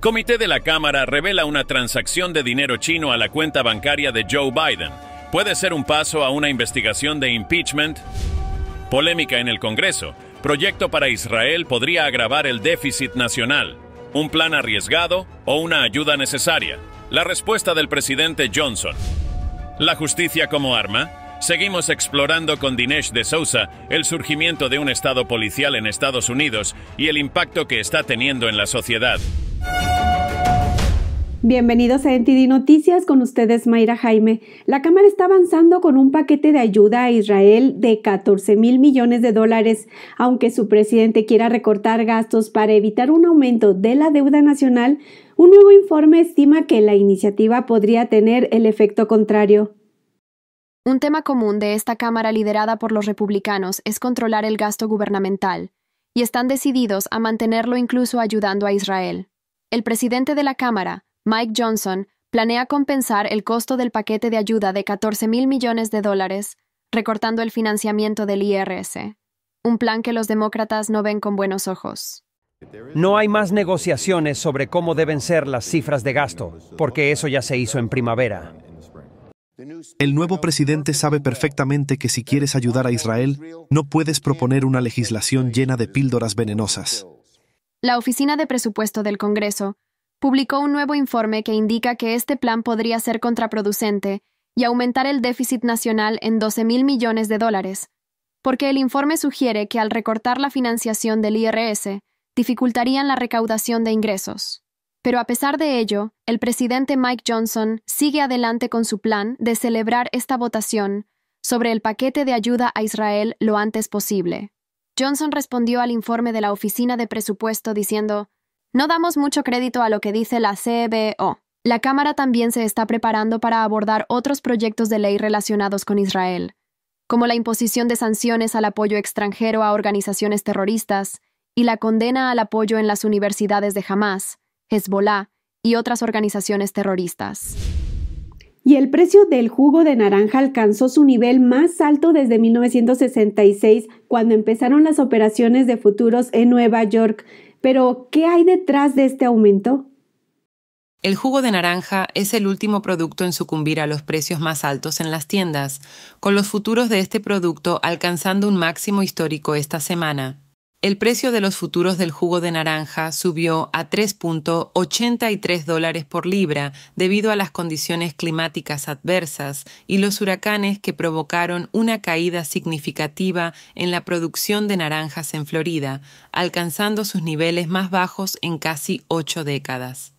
Comité de la Cámara revela una transacción de dinero chino a la cuenta bancaria de Joe Biden. Puede ser un paso a una investigación de impeachment. Polémica en el Congreso. Proyecto para Israel podría agravar el déficit nacional. ¿Un plan arriesgado o una ayuda necesaria? La respuesta del presidente Johnson. La justicia como arma. Seguimos explorando con Dinesh de Sousa el surgimiento de un Estado policial en Estados Unidos y el impacto que está teniendo en la sociedad. Bienvenidos a NTD Noticias con ustedes Mayra Jaime. La Cámara está avanzando con un paquete de ayuda a Israel de 14 mil millones de dólares, aunque su presidente quiera recortar gastos para evitar un aumento de la deuda nacional. Un nuevo informe estima que la iniciativa podría tener el efecto contrario. Un tema común de esta Cámara liderada por los republicanos es controlar el gasto gubernamental, y están decididos a mantenerlo incluso ayudando a Israel el presidente de la Cámara, Mike Johnson, planea compensar el costo del paquete de ayuda de 14 mil millones de dólares, recortando el financiamiento del IRS, un plan que los demócratas no ven con buenos ojos. No hay más negociaciones sobre cómo deben ser las cifras de gasto, porque eso ya se hizo en primavera. El nuevo presidente sabe perfectamente que si quieres ayudar a Israel, no puedes proponer una legislación llena de píldoras venenosas la Oficina de Presupuesto del Congreso publicó un nuevo informe que indica que este plan podría ser contraproducente y aumentar el déficit nacional en 12 mil millones de dólares, porque el informe sugiere que al recortar la financiación del IRS, dificultarían la recaudación de ingresos. Pero a pesar de ello, el presidente Mike Johnson sigue adelante con su plan de celebrar esta votación sobre el paquete de ayuda a Israel lo antes posible. Johnson respondió al informe de la Oficina de Presupuesto diciendo, No damos mucho crédito a lo que dice la CBO. La Cámara también se está preparando para abordar otros proyectos de ley relacionados con Israel, como la imposición de sanciones al apoyo extranjero a organizaciones terroristas y la condena al apoyo en las universidades de Hamas, Hezbollah y otras organizaciones terroristas y el precio del jugo de naranja alcanzó su nivel más alto desde 1966, cuando empezaron las operaciones de futuros en Nueva York. Pero, ¿qué hay detrás de este aumento? El jugo de naranja es el último producto en sucumbir a los precios más altos en las tiendas, con los futuros de este producto alcanzando un máximo histórico esta semana. El precio de los futuros del jugo de naranja subió a 3.83 dólares por libra debido a las condiciones climáticas adversas y los huracanes que provocaron una caída significativa en la producción de naranjas en Florida, alcanzando sus niveles más bajos en casi ocho décadas.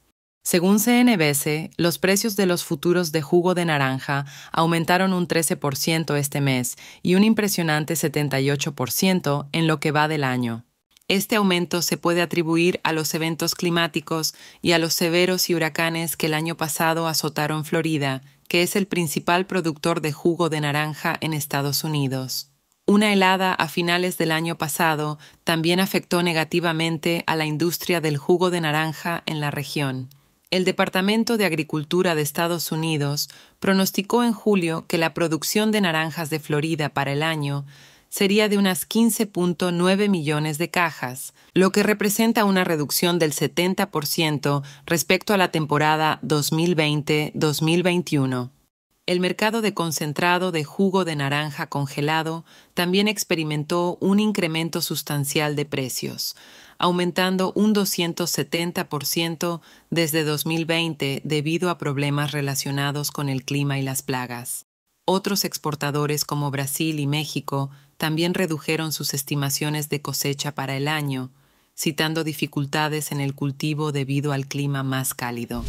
Según CNBC, los precios de los futuros de jugo de naranja aumentaron un 13% este mes y un impresionante 78% en lo que va del año. Este aumento se puede atribuir a los eventos climáticos y a los severos y huracanes que el año pasado azotaron Florida, que es el principal productor de jugo de naranja en Estados Unidos. Una helada a finales del año pasado también afectó negativamente a la industria del jugo de naranja en la región el Departamento de Agricultura de Estados Unidos pronosticó en julio que la producción de naranjas de Florida para el año sería de unas 15.9 millones de cajas, lo que representa una reducción del 70% respecto a la temporada 2020-2021. El mercado de concentrado de jugo de naranja congelado también experimentó un incremento sustancial de precios, aumentando un 270% desde 2020 debido a problemas relacionados con el clima y las plagas. Otros exportadores como Brasil y México también redujeron sus estimaciones de cosecha para el año, citando dificultades en el cultivo debido al clima más cálido.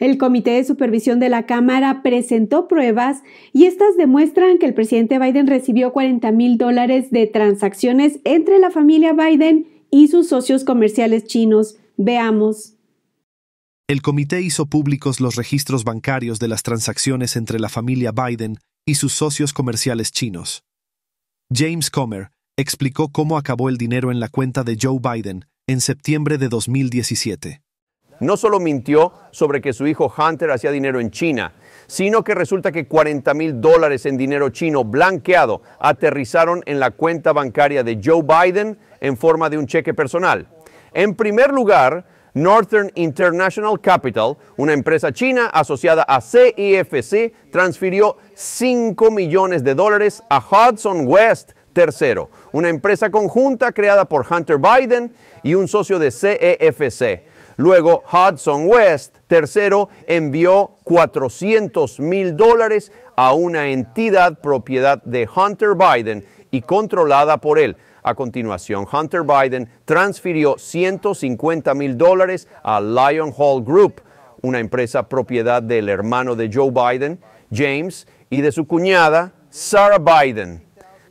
El Comité de Supervisión de la Cámara presentó pruebas y estas demuestran que el presidente Biden recibió 40 mil dólares de transacciones entre la familia Biden y sus socios comerciales chinos. Veamos. El comité hizo públicos los registros bancarios de las transacciones entre la familia Biden y sus socios comerciales chinos. James Comer explicó cómo acabó el dinero en la cuenta de Joe Biden en septiembre de 2017. No solo mintió sobre que su hijo Hunter hacía dinero en China, sino que resulta que 40 mil dólares en dinero chino blanqueado aterrizaron en la cuenta bancaria de Joe Biden en forma de un cheque personal. En primer lugar, Northern International Capital, una empresa china asociada a CIFC, transfirió 5 millones de dólares a Hudson West III, una empresa conjunta creada por Hunter Biden y un socio de CEFC. E Luego, Hudson West Tercero, envió 400 mil dólares a una entidad propiedad de Hunter Biden y controlada por él. A continuación, Hunter Biden transfirió 150 mil dólares a Lion Hall Group, una empresa propiedad del hermano de Joe Biden, James, y de su cuñada, Sarah Biden.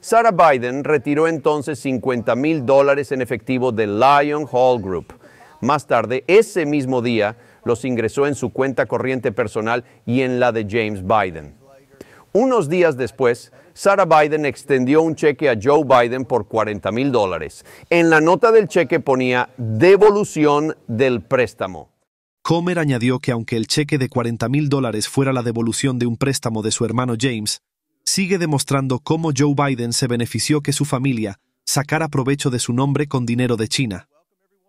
Sarah Biden retiró entonces 50 mil dólares en efectivo de Lion Hall Group. Más tarde, ese mismo día, los ingresó en su cuenta corriente personal y en la de James Biden. Unos días después, Sarah Biden extendió un cheque a Joe Biden por 40 mil dólares. En la nota del cheque ponía devolución del préstamo. Comer añadió que aunque el cheque de 40 mil dólares fuera la devolución de un préstamo de su hermano James, sigue demostrando cómo Joe Biden se benefició que su familia sacara provecho de su nombre con dinero de China.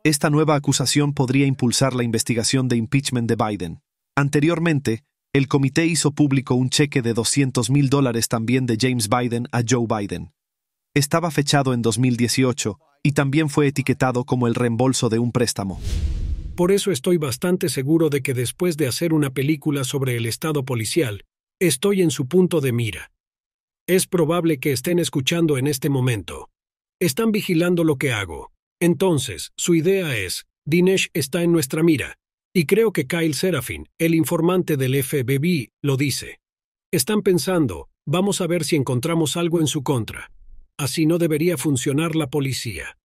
Esta nueva acusación podría impulsar la investigación de impeachment de Biden. Anteriormente, el comité hizo público un cheque de 200 mil dólares también de James Biden a Joe Biden. Estaba fechado en 2018 y también fue etiquetado como el reembolso de un préstamo. Por eso estoy bastante seguro de que después de hacer una película sobre el Estado policial, estoy en su punto de mira. Es probable que estén escuchando en este momento. Están vigilando lo que hago. Entonces, su idea es, Dinesh está en nuestra mira, y creo que Kyle Serafin, el informante del FBB, lo dice. Están pensando, vamos a ver si encontramos algo en su contra. Así no debería funcionar la policía.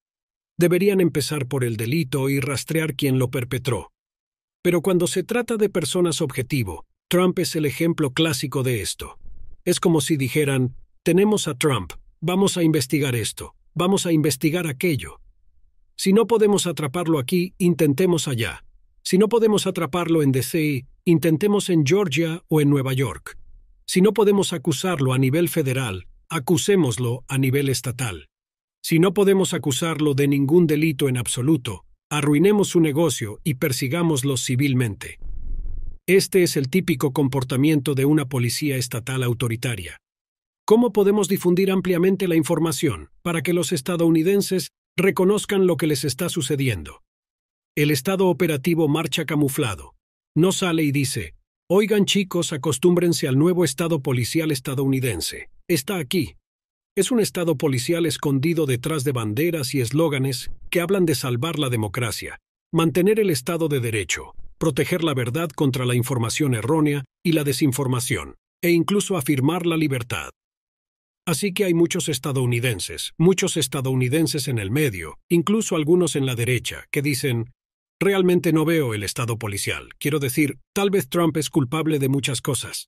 Deberían empezar por el delito y rastrear quién lo perpetró. Pero cuando se trata de personas objetivo, Trump es el ejemplo clásico de esto. Es como si dijeran, tenemos a Trump, vamos a investigar esto, vamos a investigar aquello. Si no podemos atraparlo aquí, intentemos allá. Si no podemos atraparlo en DC, intentemos en Georgia o en Nueva York. Si no podemos acusarlo a nivel federal, acusémoslo a nivel estatal. Si no podemos acusarlo de ningún delito en absoluto, arruinemos su negocio y persigámoslo civilmente. Este es el típico comportamiento de una policía estatal autoritaria. ¿Cómo podemos difundir ampliamente la información para que los estadounidenses reconozcan lo que les está sucediendo. El estado operativo marcha camuflado. No sale y dice, oigan chicos, acostúmbrense al nuevo estado policial estadounidense. Está aquí. Es un estado policial escondido detrás de banderas y eslóganes que hablan de salvar la democracia, mantener el estado de derecho, proteger la verdad contra la información errónea y la desinformación, e incluso afirmar la libertad. Así que hay muchos estadounidenses, muchos estadounidenses en el medio, incluso algunos en la derecha, que dicen, realmente no veo el estado policial. Quiero decir, tal vez Trump es culpable de muchas cosas.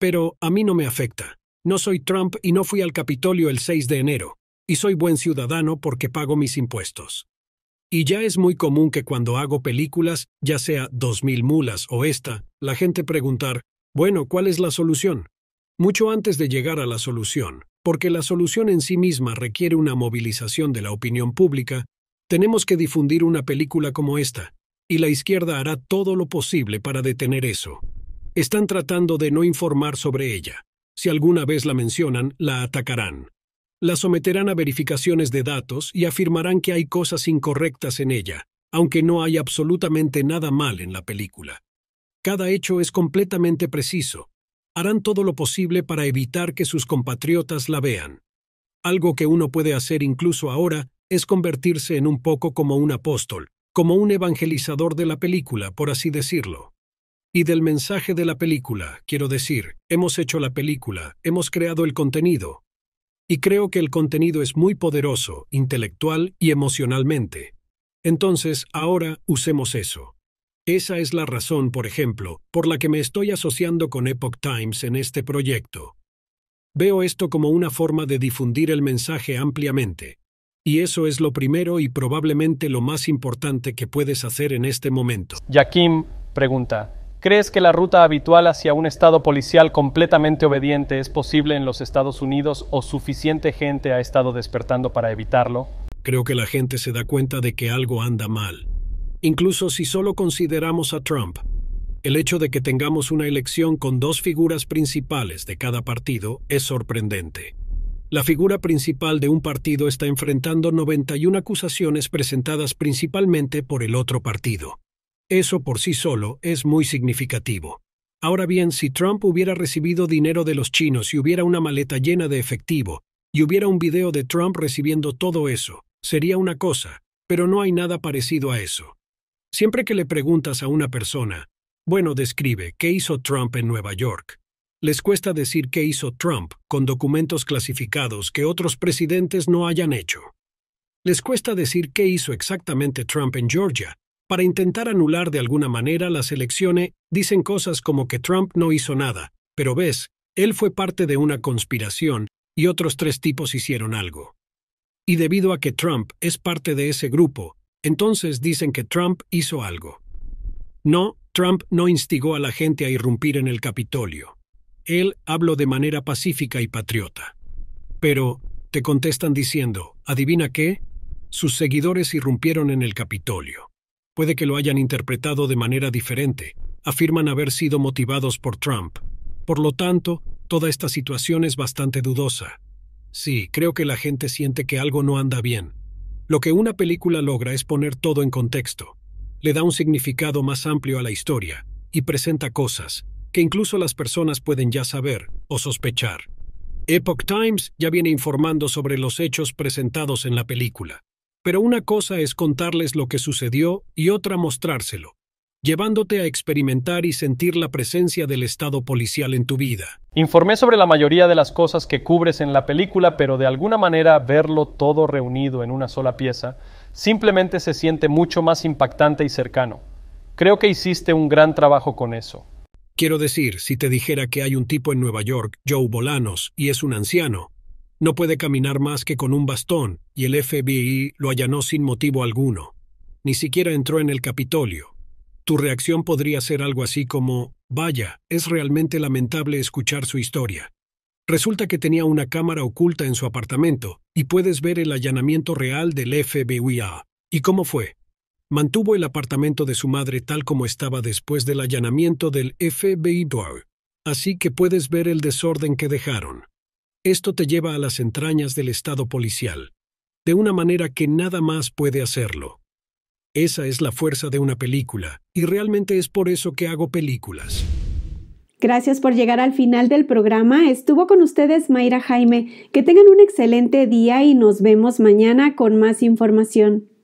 Pero a mí no me afecta. No soy Trump y no fui al Capitolio el 6 de enero, y soy buen ciudadano porque pago mis impuestos. Y ya es muy común que cuando hago películas, ya sea 2000 mulas o esta, la gente preguntar, bueno, ¿cuál es la solución? mucho antes de llegar a la solución, porque la solución en sí misma requiere una movilización de la opinión pública, tenemos que difundir una película como esta, y la izquierda hará todo lo posible para detener eso. Están tratando de no informar sobre ella. Si alguna vez la mencionan, la atacarán. La someterán a verificaciones de datos y afirmarán que hay cosas incorrectas en ella, aunque no hay absolutamente nada mal en la película. Cada hecho es completamente preciso, harán todo lo posible para evitar que sus compatriotas la vean. Algo que uno puede hacer incluso ahora es convertirse en un poco como un apóstol, como un evangelizador de la película, por así decirlo. Y del mensaje de la película, quiero decir, hemos hecho la película, hemos creado el contenido. Y creo que el contenido es muy poderoso, intelectual y emocionalmente. Entonces, ahora usemos eso. Esa es la razón, por ejemplo, por la que me estoy asociando con Epoch Times en este proyecto. Veo esto como una forma de difundir el mensaje ampliamente. Y eso es lo primero y probablemente lo más importante que puedes hacer en este momento. Yaquim pregunta, ¿crees que la ruta habitual hacia un Estado policial completamente obediente es posible en los Estados Unidos o suficiente gente ha estado despertando para evitarlo? Creo que la gente se da cuenta de que algo anda mal Incluso si solo consideramos a Trump, el hecho de que tengamos una elección con dos figuras principales de cada partido es sorprendente. La figura principal de un partido está enfrentando 91 acusaciones presentadas principalmente por el otro partido. Eso por sí solo es muy significativo. Ahora bien, si Trump hubiera recibido dinero de los chinos y hubiera una maleta llena de efectivo, y hubiera un video de Trump recibiendo todo eso, sería una cosa, pero no hay nada parecido a eso. Siempre que le preguntas a una persona, bueno, describe, ¿qué hizo Trump en Nueva York? Les cuesta decir qué hizo Trump con documentos clasificados que otros presidentes no hayan hecho. Les cuesta decir qué hizo exactamente Trump en Georgia. Para intentar anular de alguna manera las elecciones, dicen cosas como que Trump no hizo nada, pero ves, él fue parte de una conspiración y otros tres tipos hicieron algo. Y debido a que Trump es parte de ese grupo, entonces dicen que Trump hizo algo. No, Trump no instigó a la gente a irrumpir en el Capitolio. Él habló de manera pacífica y patriota. Pero, te contestan diciendo, ¿adivina qué? Sus seguidores irrumpieron en el Capitolio. Puede que lo hayan interpretado de manera diferente. Afirman haber sido motivados por Trump. Por lo tanto, toda esta situación es bastante dudosa. Sí, creo que la gente siente que algo no anda bien, lo que una película logra es poner todo en contexto, le da un significado más amplio a la historia y presenta cosas que incluso las personas pueden ya saber o sospechar. Epoch Times ya viene informando sobre los hechos presentados en la película, pero una cosa es contarles lo que sucedió y otra mostrárselo llevándote a experimentar y sentir la presencia del Estado policial en tu vida. Informé sobre la mayoría de las cosas que cubres en la película, pero de alguna manera verlo todo reunido en una sola pieza simplemente se siente mucho más impactante y cercano. Creo que hiciste un gran trabajo con eso. Quiero decir, si te dijera que hay un tipo en Nueva York, Joe Bolanos, y es un anciano, no puede caminar más que con un bastón, y el FBI lo allanó sin motivo alguno. Ni siquiera entró en el Capitolio. Tu reacción podría ser algo así como, vaya, es realmente lamentable escuchar su historia. Resulta que tenía una cámara oculta en su apartamento, y puedes ver el allanamiento real del FBI. ¿Y cómo fue? Mantuvo el apartamento de su madre tal como estaba después del allanamiento del FBI. Así que puedes ver el desorden que dejaron. Esto te lleva a las entrañas del Estado policial, de una manera que nada más puede hacerlo. Esa es la fuerza de una película, y realmente es por eso que hago películas. Gracias por llegar al final del programa. Estuvo con ustedes Mayra Jaime. Que tengan un excelente día y nos vemos mañana con más información.